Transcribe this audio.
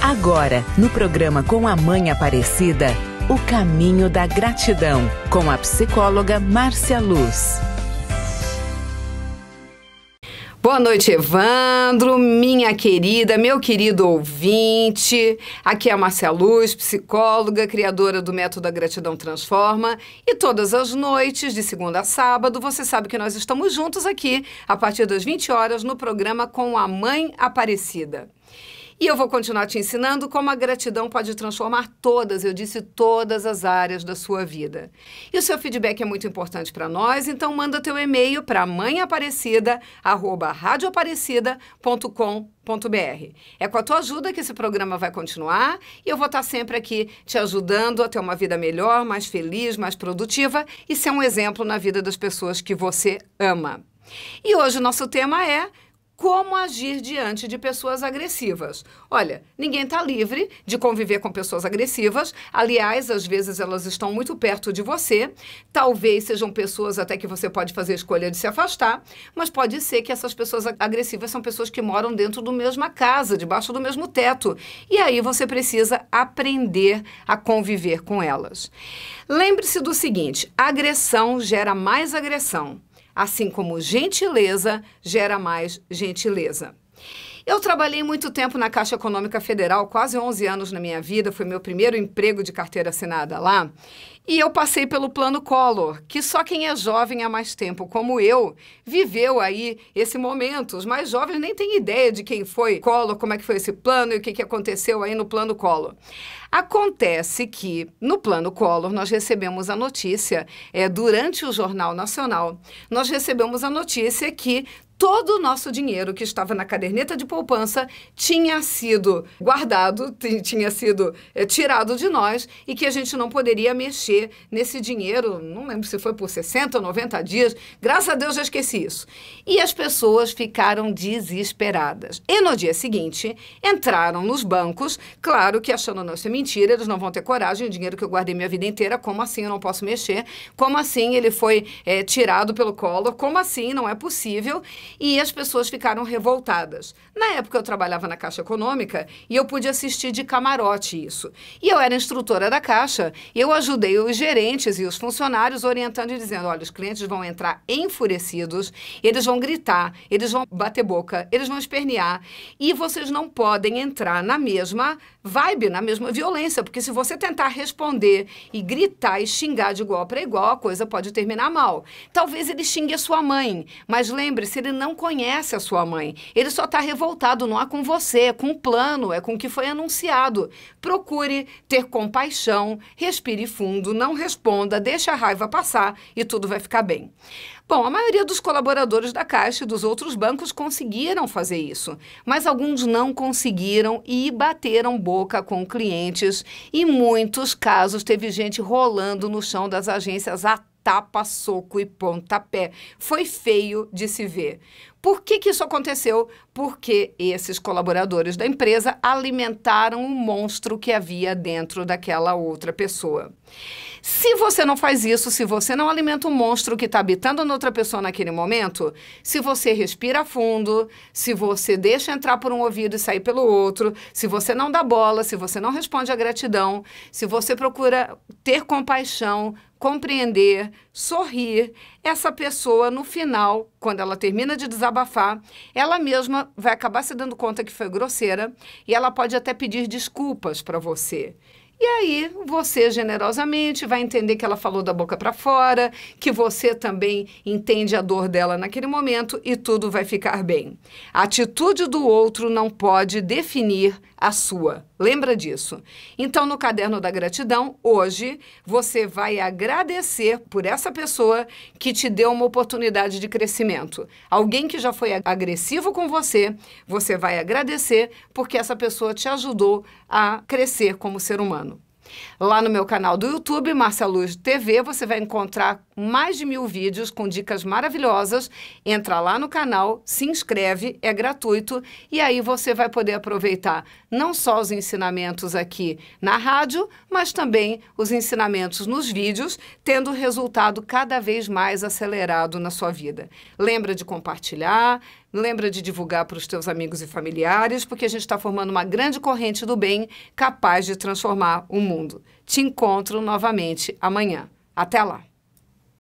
Agora, no programa Com a Mãe Aparecida, o caminho da gratidão, com a psicóloga Márcia Luz. Boa noite, Evandro, minha querida, meu querido ouvinte. Aqui é a Marcia Luz, psicóloga, criadora do Método da Gratidão Transforma. E todas as noites, de segunda a sábado, você sabe que nós estamos juntos aqui, a partir das 20 horas, no programa Com a Mãe Aparecida. E eu vou continuar te ensinando como a gratidão pode transformar todas, eu disse todas as áreas da sua vida. E o seu feedback é muito importante para nós, então manda teu e-mail para mãeaparecida@radioaparecida.com.br. É com a tua ajuda que esse programa vai continuar e eu vou estar tá sempre aqui te ajudando a ter uma vida melhor, mais feliz, mais produtiva e ser um exemplo na vida das pessoas que você ama. E hoje o nosso tema é como agir diante de pessoas agressivas. Olha, ninguém está livre de conviver com pessoas agressivas. Aliás, às vezes elas estão muito perto de você. Talvez sejam pessoas até que você pode fazer a escolha de se afastar, mas pode ser que essas pessoas agressivas são pessoas que moram dentro da mesma casa, debaixo do mesmo teto. E aí você precisa aprender a conviver com elas. Lembre-se do seguinte: agressão gera mais agressão. Assim como gentileza gera mais gentileza. Eu trabalhei muito tempo na Caixa Econômica Federal, quase 11 anos na minha vida, foi meu primeiro emprego de carteira assinada lá. E eu passei pelo plano Collor, que só quem é jovem há mais tempo, como eu, viveu aí esse momento. Os mais jovens nem têm ideia de quem foi Collor, como é que foi esse plano e o que, que aconteceu aí no plano Collor. Acontece que, no plano Collor, nós recebemos a notícia, é, durante o Jornal Nacional, nós recebemos a notícia que todo o nosso dinheiro que estava na caderneta de poupança tinha sido guardado, tinha sido é, tirado de nós e que a gente não poderia mexer nesse dinheiro, não lembro se foi por 60 ou 90 dias, graças a Deus já esqueci isso. E as pessoas ficaram desesperadas. E no dia seguinte, entraram nos bancos, claro que achando não ser é mentira, eles não vão ter coragem, o dinheiro que eu guardei minha vida inteira, como assim eu não posso mexer? Como assim ele foi é, tirado pelo colo? Como assim? Não é possível. E as pessoas ficaram revoltadas. Na época eu trabalhava na Caixa Econômica e eu pude assistir de camarote isso. E eu era instrutora da Caixa, e eu ajudei os gerentes e os funcionários orientando e dizendo: olha, os clientes vão entrar enfurecidos, eles vão gritar, eles vão bater boca, eles vão espernear. E vocês não podem entrar na mesma vibe, na mesma violência, porque se você tentar responder e gritar e xingar de igual para igual, a coisa pode terminar mal. Talvez ele xingue a sua mãe, mas lembre-se, ele não conhece a sua mãe. Ele só está revoltado, não é com você, é com o plano, é com o que foi anunciado. Procure ter compaixão, respire fundo não responda, deixa a raiva passar e tudo vai ficar bem. Bom, a maioria dos colaboradores da Caixa e dos outros bancos conseguiram fazer isso, mas alguns não conseguiram e bateram boca com clientes. Em muitos casos, teve gente rolando no chão das agências a tapa, soco e pontapé. Foi feio de se ver. Por que, que isso aconteceu? Porque esses colaboradores da empresa alimentaram o monstro que havia dentro daquela outra pessoa. Se você não faz isso, se você não alimenta o monstro que está habitando noutra pessoa naquele momento, se você respira fundo, se você deixa entrar por um ouvido e sair pelo outro, se você não dá bola, se você não responde à gratidão, se você procura ter compaixão, compreender, sorrir, essa pessoa no final quando ela termina de desabafar, ela mesma vai acabar se dando conta que foi grosseira e ela pode até pedir desculpas para você. E aí você generosamente vai entender que ela falou da boca para fora, que você também entende a dor dela naquele momento e tudo vai ficar bem. A atitude do outro não pode definir a sua. Lembra disso? Então, no caderno da gratidão, hoje você vai agradecer por essa pessoa que te deu uma oportunidade de crescimento. Alguém que já foi agressivo com você, você vai agradecer porque essa pessoa te ajudou a crescer como ser humano. Lá no meu canal do YouTube, Marcia Luz TV, você vai encontrar mais de mil vídeos com dicas maravilhosas. Entra lá no canal, se inscreve, é gratuito e aí você vai poder aproveitar não só os ensinamentos aqui na rádio, mas também os ensinamentos nos vídeos, tendo resultado cada vez mais acelerado na sua vida. Lembra de compartilhar, Lembra de divulgar para os teus amigos e familiares, porque a gente está formando uma grande corrente do bem capaz de transformar o mundo. Te encontro novamente amanhã. Até lá!